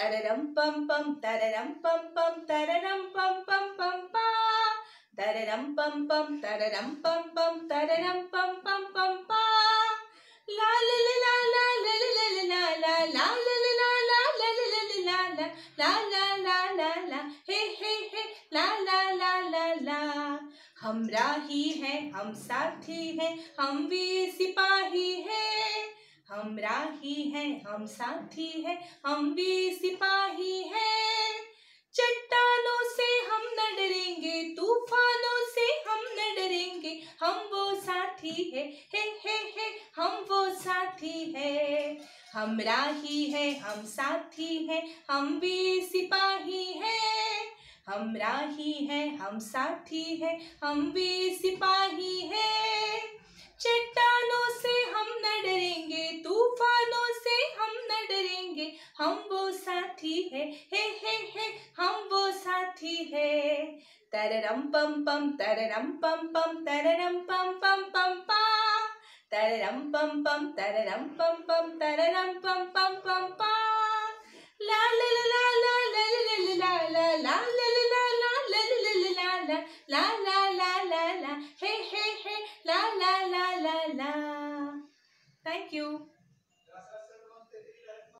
तररम पम पम तररम पम पम तररम पम पम पम पा तररम पम पम तररम पम पम तररम पम पम पम पा ला ला ला ला ला ला ला ला ला ला ला ला ला ला हे हे हे ला ला ला ला ला हम राही हैं हम साथी हैं हम भी सिपाही हैं हम राही है हम साथी है हम भी सिपाही है चट्टानों से हम न डरेंगे तूफानों से हम न डरेंगे हम वो साथी है हे हे हे हम वो साथी है हम राही है हम साथी है हम भी सिपाही है हम राही है हम साथी है हम भी सिपाही है चट्टान हम वो साथी है हे हे हे हम वो साथी है तररम पम पम तररम पम पम तररम पम पम पम पा तररम पम पम तररम पम पम तररम पम पम पम पा ला ला ला ला ला ला ला ला ला ला ला ला ला ला ला हे हे हे ला ला ला ला ला थैंक यू